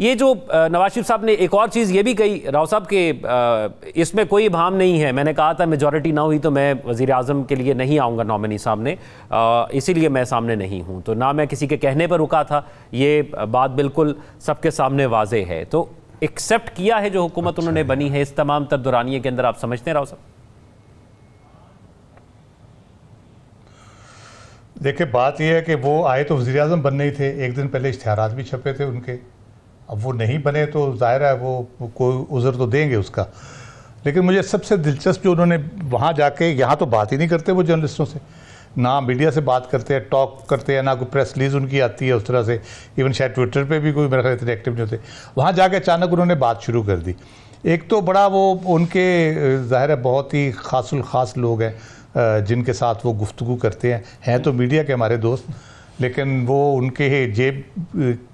ये जो नवाज शरीफ साहब ने एक और चीज़ ये भी कही राव साहब के इसमें कोई भाम नहीं है मैंने कहा था मेजॉरिटी ना हुई तो मैं वज़ी अजम के लिए नहीं आऊँगा नॉमिनी सामने इसीलिए मैं सामने नहीं हूँ तो ना मैं किसी के कहने पर रुका था ये बात बिल्कुल सबके सामने वाज है तो एक्सेप्ट किया है जो हुकूमत अच्छा उन्होंने बनी है इस तमाम तर के अंदर आप समझते हैं राव साहब देखिए बात यह है कि वो आए तो वजी अजम बनने ही थे एक दिन पहले इश्तहार भी छपे थे उनके अब वो नहीं बने तो ज़ाहिर है वो कोई उज़र तो देंगे उसका लेकिन मुझे सबसे दिलचस्प जो उन्होंने वहाँ जाके यहाँ तो बात ही नहीं करते वो जर्नलिस्टों से ना मीडिया से बात करते हैं टॉक करते हैं ना कोई प्रेस रिलीज उनकी आती है उस तरह से इवन शायद ट्विटर पे भी कोई मेरा ख्याल इतने एक्टिव नहीं होते वहाँ जाके अचानक उन्होंने बात शुरू कर दी एक तो बड़ा वो उनके ज़ाहिर है बहुत ही खास खास लोग हैं जिनके साथ वो गुफ्तु करते हैं हैं तो मीडिया के हमारे दोस्त लेकिन वो उनके जेब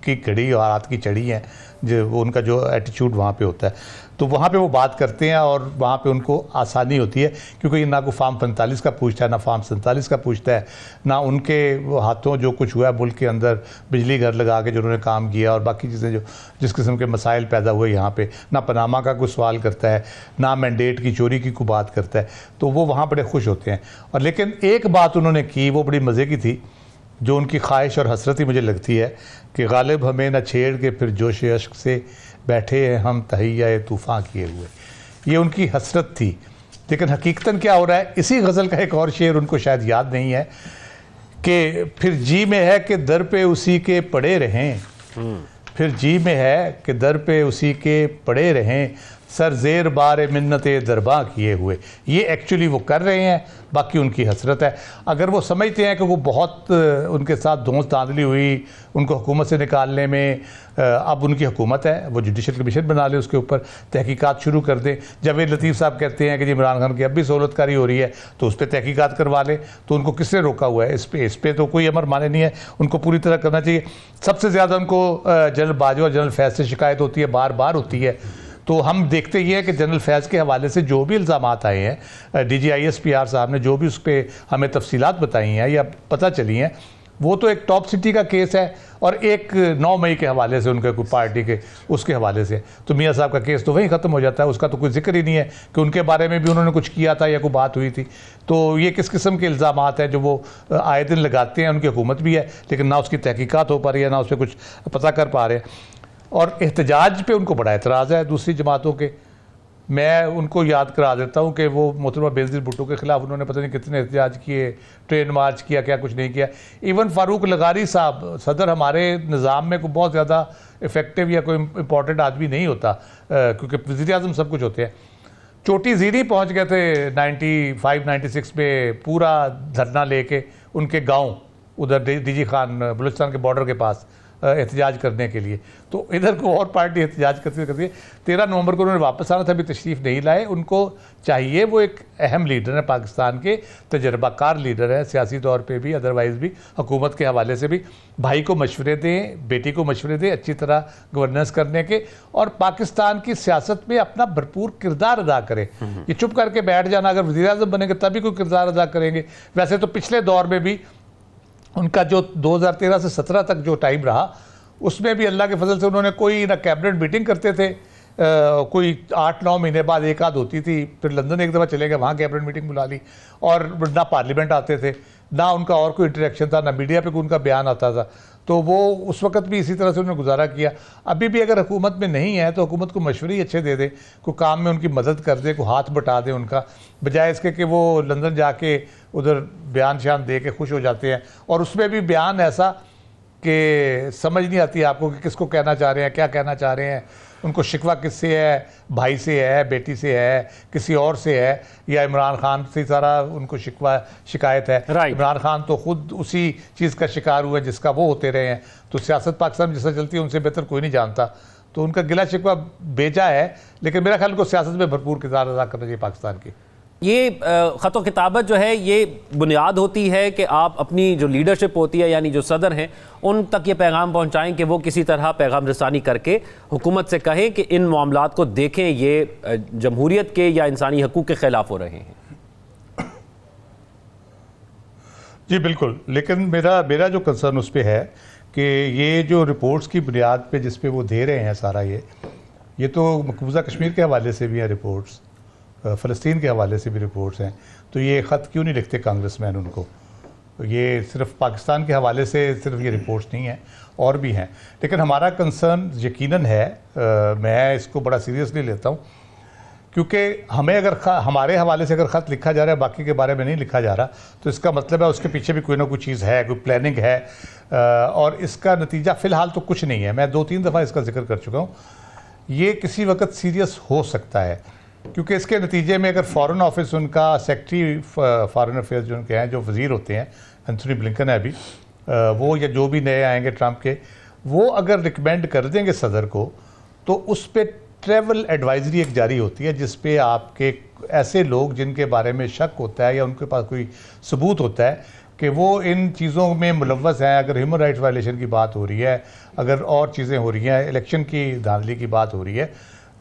की घड़ी और हाथ की चढ़ी है जो वो उनका जो एटीट्यूड वहाँ पे होता है तो वहाँ पे वो बात करते हैं और वहाँ पे उनको आसानी होती है क्योंकि ना को फार्म पैंतालीस का पूछता है ना फार्म सैंतालीस का पूछता है ना उनके हाथों जो कुछ हुआ है मुल्क के अंदर बिजली घर लगा के जिन्होंने काम किया और बाकी चीज़ें जो जिस किस्म के मसाइल पैदा हुए यहाँ पर ना पनामा का कोई सवाल करता है ना मैंडेट की चोरी की कोई बात करता है तो वो वहाँ बड़े खुश होते हैं और लेकिन एक बात उन्होंने की वो बड़ी मज़े की थी जो उनकी ख्वाहिश और हसरत ही मुझे लगती है कि गालिब हमें न छेड़ के फिर जोश अश्क से बैठे हैं हम तहैया तूफ़ान किए हुए ये उनकी हसरत थी लेकिन हकीकता क्या हो रहा है इसी गज़ल का एक और शेर उनको शायद याद नहीं है कि फिर जी में है कि दर पे उसी के पड़े रहें हम्म। फिर जी में है कि दर पे उसी के पड़े रहें सर जेर बार मन्नत दरबा किए हुए ये एक्चुअली वो कर रहे हैं बाकी उनकी हसरत है अगर वो समझते हैं कि वो बहुत उनके साथ धोस धांधली हुई उनको हुकूमत से निकालने में अब उनकी हुकूमत है वो जुडिशल कमीशन बना ले उसके ऊपर तहकीकात शुरू कर दें जावेद लतीफ़ साहब कहते हैं कि जी इमरान खान की अब भी सहूलतकारी हो रही है तो उस पर तहकीकात करवा लें तो उनको किसने रोका हुआ है इस पर इस पर तो कोई अमर माने नहीं है उनको पूरी तरह करना चाहिए सबसे ज़्यादा उनको जनरल बाजवा जनरल फैज से शिकायत होती है बार बार होती है तो हम देखते ही हैं कि जनरल फैज़ के हवाले से जो भी इल्ज़ाम आए हैं D G I S P R साहब ने जो भी उस पर हमें तफसीत बताई हैं या पता चली हैं वो तो एक टॉप सिटी का केस है और एक नौ मई के हवाले से उनके कोई पार्टी के उसके हवाले से तो मियाँ साहब का केस तो वहीं ख़त्म हो जाता है उसका तो कोई जिक्र ही नहीं है कि उनके बारे में भी उन्होंने कुछ किया था या कोई बात हुई थी तो ये किस किस्म के इल्ज़ाम हैं जो वो आए दिन लगाते हैं उनकी हुकूमत भी है लेकिन ना उसकी तहकीक़ात हो पा रही है ना उस पर कुछ पता कर पा रहे हैं और एहतजाज पे उनको बड़ा एतराज़ है दूसरी जमातों के मैं उनको याद करा देता हूँ कि वो मोहतरमा बेजदिल भुट्टो के ख़िलाफ़ उन्होंने पता नहीं कितने एहतजाज किए ट्रेन मार्च किया क्या कुछ नहीं किया इवन फारूक लगारी साहब सदर हमारे निज़ाम में को बहुत ज़्यादा इफ़ेक्टिव या कोई इंपॉर्टेंट आदमी नहीं होता क्योंकि वजी अजम सब कुछ होते हैं चोटी जीरी पहुँच गए थे नाइन्टी फाइव नाइन्टी सिक्स में पूरा धरना ले के उनके गाँव उधर जी खान बलुचस्तान के बॉर्डर के पास एहतजाज करने के लिए तो इधर को और पार्टी एहतजाज करती करती है तेरह नवंबर को उन्होंने वापस आना था अभी तशरीफ़ नहीं लाए उनको चाहिए वो एक अहम लीडर है पाकिस्तान के तजर्बाकार लीडर हैं सियासी तौर पर भी अदरवाइज़ भी हुकूमत के हवाले से भी भाई को मशवरे दें बेटी को मशवरे दें अच्छी तरह गवर्नेंस करने के और पाकिस्तान की सियासत में अपना भरपूर किरदार अदा करें हम्म। ये चुप करके बैठ जाना अगर वजी अजम बनेंगे तभी कोई किरदार अदा करेंगे वैसे तो पिछले दौर में भी उनका जो 2013 से 17 तक जो टाइम रहा उसमें भी अल्लाह के फजल से उन्होंने कोई ना कैबिनेट मीटिंग करते थे आ, कोई आठ नौ महीने बाद एक आध होती थी फिर लंदन एक दफ़ा चले गए वहाँ कैबिनेट मीटिंग बुला ली और ना पार्लियामेंट आते थे ना उनका और कोई इंटरेक्शन था ना मीडिया पे कोई उनका बयान आता था तो वो उस वक्त भी इसी तरह से उन्होंने गुजारा किया अभी भी अगर हुकूमत में नहीं है तो हुकूमत को मशवरे अच्छे दे दे को काम में उनकी मदद कर दे को हाथ बटा दे उनका बजाय इसके कि वो लंदन जाके उधर बयान श्यान दे के खुश हो जाते हैं और उसमें भी बयान ऐसा कि समझ नहीं आती आपको कि किसको कहना चाह रहे हैं क्या कहना चाह रहे हैं उनको शिकवा किससे है भाई से है बेटी से है किसी और से है या इमरान खान से सारा उनको शिकवा शिकायत है इमरान खान तो खुद उसी चीज़ का शिकार हुए जिसका वो होते रहे हैं तो सियासत पाकिस्तान जिससे चलती है उनसे बेहतर कोई नहीं जानता तो उनका गिला शिकवा बेचा है लेकिन मेरा ख्याल उनको सियासत में भरपूर किरदार अदा करना चाहिए पाकिस्तान की ये ख़त किताबत जो है ये बुनियाद होती है कि आप अपनी जो लीडरशिप होती है यानी जो सदर हैं उन तक ये पैगाम पहुंचाएं कि वो किसी तरह पैगाम रसानी करके हुकूमत से कहें कि इन मामला को देखें ये जमहूरीत के या इंसानी हकूक़ के ख़िलाफ़ हो रहे हैं जी बिल्कुल लेकिन मेरा मेरा जो कंसर्न उस पर है कि ये जो रिपोर्ट्स की बुनियाद पर जिस वो दे रहे हैं सारा ये ये तो मकबूजा कश्मीर के हवाले से भी हैं रिपोर्ट्स फ़लस्तीन के हवाले से भी रिपोर्ट्स हैं तो ये ख़त क्यों नहीं लिखते कांग्रेस मैन उनको ये सिर्फ पाकिस्तान के हवाले से सिर्फ ये रिपोर्ट्स नहीं हैं और भी हैं लेकिन हमारा कंसर्न यकीनन है आ, मैं इसको बड़ा सीरियसली लेता हूँ क्योंकि हमें अगर हमारे हवाले से अगर ख़त लिखा जा रहा है बाकी के बारे में नहीं लिखा जा रहा तो इसका मतलब है उसके पीछे भी कोई ना कोई चीज़ है कोई प्लानिंग है आ, और इसका नतीजा फ़िलहाल तो कुछ नहीं है मैं दो तीन दफ़ा इसका जिक्र कर चुका हूँ ये किसी वक्त सीरियस हो सकता है क्योंकि इसके नतीजे में अगर फॉरेन ऑफिस उनका सेक्रेटरी फॉरेन अफेयर्स जो उनके हैं जो वजीर होते हैं एंथनी ब्लिंकन है अभी uh, वो या जो भी नए आएंगे ट्रंप के वो अगर रिकमेंड कर देंगे सदर को तो उस पर ट्रेवल एडवाइजरी एक जारी होती है जिस पे आपके ऐसे लोग जिनके बारे में शक होता है या उनके पास कोई सबूत होता है कि वो इन चीज़ों में मुलवस हैं अगर ह्यूमन राइट्स वायलेशन की बात हो रही है अगर और चीज़ें हो रही हैं इलेक्शन की धांधली की बात हो रही है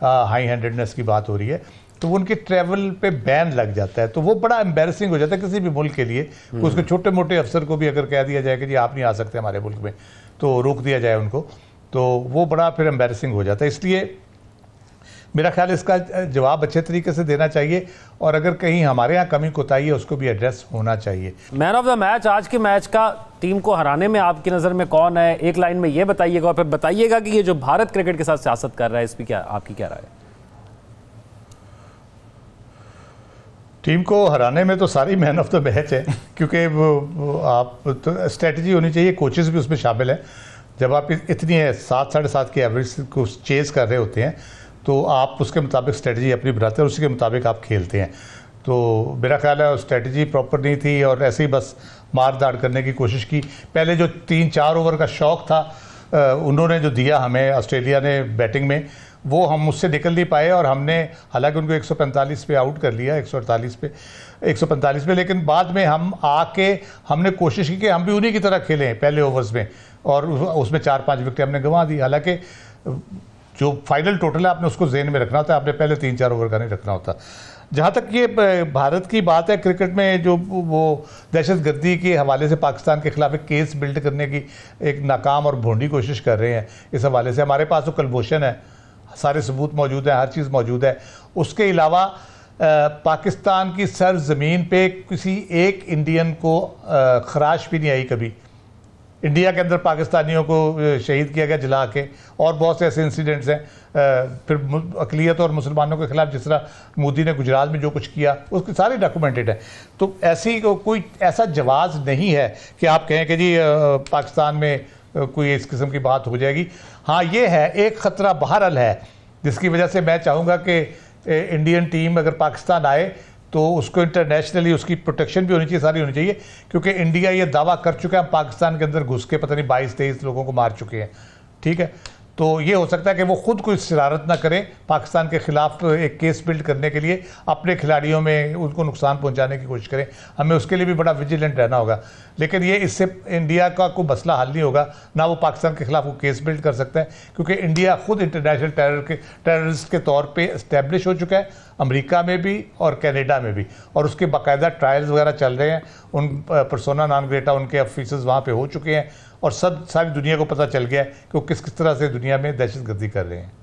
हाई हैंडेडनेस की बात हो रही है तो उनके ट्रैवल पे बैन लग जाता है तो वो बड़ा एम्बेरसिंग हो जाता है किसी भी मुल्क के लिए हम्म। उसके छोटे मोटे अफसर को भी अगर कह दिया जाए कि जी आप नहीं आ सकते हमारे मुल्क में तो रोक दिया जाए उनको तो वो बड़ा फिर एम्बेरसिंग हो जाता है इसलिए मेरा ख्याल इसका जवाब अच्छे तरीके से देना चाहिए और अगर कहीं हमारे यहाँ कमी कोताही है उसको भी एड्रेस होना चाहिए मैन ऑफ द मैच आज के मैच का टीम को हराने में आपकी नज़र में कौन है एक लाइन में ये बताइएगा और फिर बताइएगा कि ये जो भारत क्रिकेट के साथ सियासत कर रहा है इसकी क्या आपकी क्या राय है टीम को हराने में तो सारी मैन ऑफ द मैच है क्योंकि आप तो स्ट्रेटजी होनी चाहिए कोचेस भी उसमें शामिल हैं जब आप इतनी है सात साढ़े सात की एवरेज को चेज़ कर रहे होते हैं तो आप उसके मुताबिक स्ट्रेटजी अपनी बनाते हैं और उसी के मुताबिक आप खेलते हैं तो मेरा ख्याल है स्ट्रेटजी प्रॉपर नहीं थी और ऐसे ही बस मार दाड़ करने की कोशिश की पहले जो तीन चार ओवर का शौक था उन्होंने जो दिया हमें ऑस्ट्रेलिया ने बैटिंग में वो हम उससे निकल नहीं पाए और हमने हालांकि उनको 145 पे आउट कर लिया 148 पे 145 पे लेकिन बाद में हम आके हमने कोशिश की कि हम भी उन्हीं की तरह खेलें पहले ओवर्स में और उसमें चार पांच विकेट हमने गंवा दी हालांकि जो फाइनल टोटल है आपने उसको जेन में रखना होता है आपने पहले तीन चार ओवर का नहीं रखना होता जहाँ तक ये भारत की बात है क्रिकेट में जो वो दहशत गर्दी के हवाले से पाकिस्तान के खिलाफ एक केस बिल्ड करने की एक नाकाम और भोंडी कोशिश कर रहे हैं इस हवाले से हमारे पास तो कलभूषण है सारे सबूत मौजूद हैं हर चीज़ मौजूद है उसके अलावा पाकिस्तान की सरजमीन पे किसी एक इंडियन को खराश भी नहीं आई कभी इंडिया के अंदर पाकिस्तानियों को शहीद किया गया जला के और बहुत से ऐसे इंसिडेंट्स हैं फिर अकलीत और मुसलमानों के खिलाफ जिस तरह मोदी ने गुजरात में जो कुछ किया उसके सारे डॉक्यूमेंटेड हैं तो ऐसी को, कोई ऐसा जवाब नहीं है कि आप कहें कि जी पाकिस्तान में कोई इस किस्म की बात हो जाएगी हाँ ये है एक ख़तरा बहरहल है जिसकी वजह से मैं चाहूँगा कि इंडियन टीम अगर पाकिस्तान आए तो उसको इंटरनेशनली उसकी प्रोटेक्शन भी होनी चाहिए सारी होनी चाहिए क्योंकि इंडिया ये दावा कर चुका है पाकिस्तान के अंदर घुस के पता नहीं बाईस तेईस लोगों को मार चुके हैं ठीक है तो ये हो सकता है कि वो ख़ुद कोई शरारत ना करें पाकिस्तान के ख़िलाफ़ एक केस बिल्ड करने के लिए अपने खिलाड़ियों में उनको नुकसान पहुंचाने की कोशिश करें हमें उसके लिए भी बड़ा विजिलेंट रहना होगा लेकिन ये इससे इंडिया का कोई मसला हल नहीं होगा ना वो पाकिस्तान के ख़िलाफ़ वो केस बिल्ड कर सकता है क्योंकि इंडिया ख़ुद इंटरनेशनल टेरर के टेररिस्ट के तौर पर इस्टेब्लिश हो चुका है अमरीका में भी और कैनेडा में भी और उसके बाकायदा ट्रायल्स वगैरह चल रहे हैं उन परसोना नान ग्रेटा उनके ऑफिसर्स वहाँ पर हो चुके हैं और सब सारी दुनिया को पता चल गया कि वो किस किस तरह से दुनिया में दहशत गर्दी कर रहे हैं